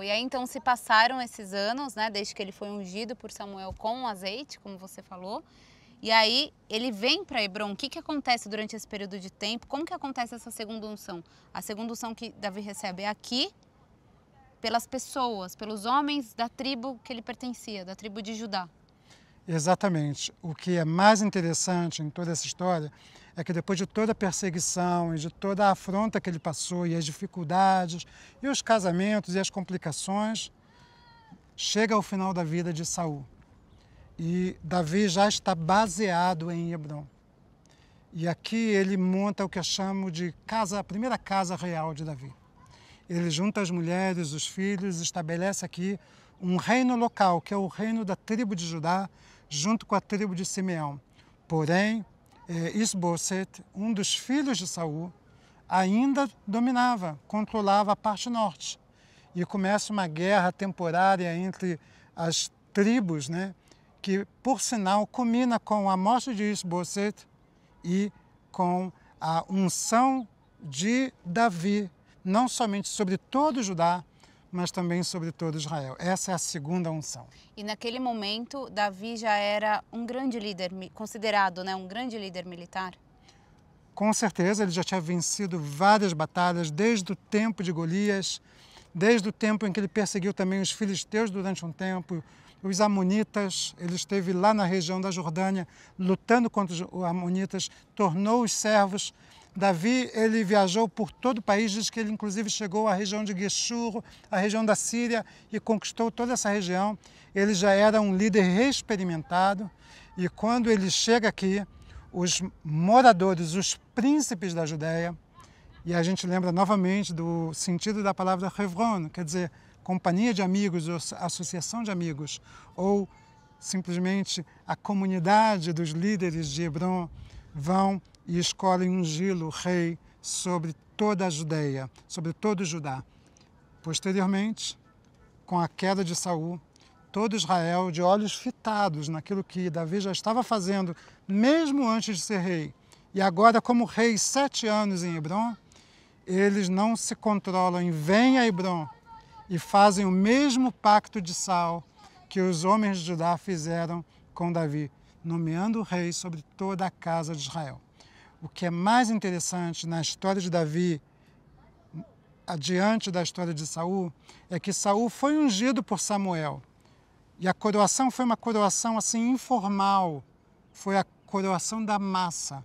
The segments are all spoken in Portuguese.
E aí então se passaram esses anos, né, desde que ele foi ungido por Samuel com azeite, como você falou. E aí ele vem para Hebron. O que, que acontece durante esse período de tempo? Como que acontece essa segunda unção? A segunda unção que Davi recebe é aqui pelas pessoas, pelos homens da tribo que ele pertencia, da tribo de Judá. Exatamente. O que é mais interessante em toda essa história é que depois de toda a perseguição e de toda a afronta que ele passou e as dificuldades e os casamentos e as complicações, chega ao final da vida de Saul. E Davi já está baseado em Hebron. E aqui ele monta o que eu chamo de casa, a primeira casa real de Davi. Ele junta as mulheres, os filhos, estabelece aqui um reino local, que é o reino da tribo de Judá, junto com a tribo de Simeão. Porém, é, Isboset, um dos filhos de Saul, ainda dominava, controlava a parte norte. E começa uma guerra temporária entre as tribos, né? que, por sinal, combina com a morte de Isboset e com a unção de Davi, não somente sobre todo o Judá, mas também sobre todo Israel. Essa é a segunda unção. E naquele momento, Davi já era um grande líder, considerado né, um grande líder militar? Com certeza, ele já tinha vencido várias batalhas, desde o tempo de Golias, desde o tempo em que ele perseguiu também os filisteus durante um tempo, os amonitas, ele esteve lá na região da Jordânia lutando contra os amonitas, tornou os servos Davi, ele viajou por todo o país, diz que ele inclusive chegou à região de Geshur, à região da Síria, e conquistou toda essa região. Ele já era um líder experimentado, e quando ele chega aqui, os moradores, os príncipes da Judéia, e a gente lembra novamente do sentido da palavra Hevron, quer dizer, companhia de amigos, ou associação de amigos, ou simplesmente a comunidade dos líderes de Hebron, vão e escolhem ungí-lo rei sobre toda a Judeia, sobre todo Judá. Posteriormente, com a queda de Saul, todo Israel, de olhos fitados naquilo que Davi já estava fazendo, mesmo antes de ser rei, e agora como rei sete anos em Hebron, eles não se controlam e vêm a Hebron e fazem o mesmo pacto de sal que os homens de Judá fizeram com Davi, nomeando o rei sobre toda a casa de Israel. O que é mais interessante na história de Davi, adiante da história de Saul, é que Saul foi ungido por Samuel. E a coroação foi uma coroação assim informal, foi a coroação da massa.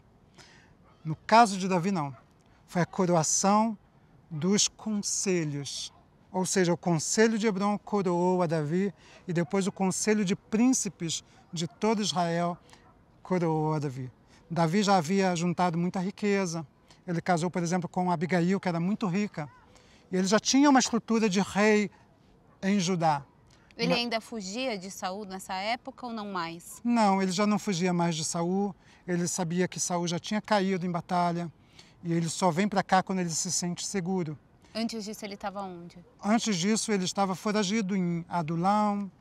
No caso de Davi não, foi a coroação dos conselhos. Ou seja, o conselho de Hebron coroou a Davi e depois o conselho de príncipes de todo Israel coroou a Davi. Davi já havia juntado muita riqueza. Ele casou, por exemplo, com Abigail, que era muito rica. E ele já tinha uma estrutura de rei em Judá. Ele ainda fugia de Saul nessa época ou não mais? Não, ele já não fugia mais de Saul. Ele sabia que Saul já tinha caído em batalha e ele só vem para cá quando ele se sente seguro. Antes disso ele estava onde? Antes disso ele estava foragido em Adulão,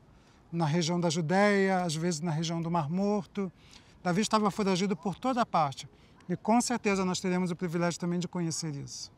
na região da Judéia, às vezes na região do Mar Morto. Davi estava foragido por toda parte e com certeza nós teremos o privilégio também de conhecer isso.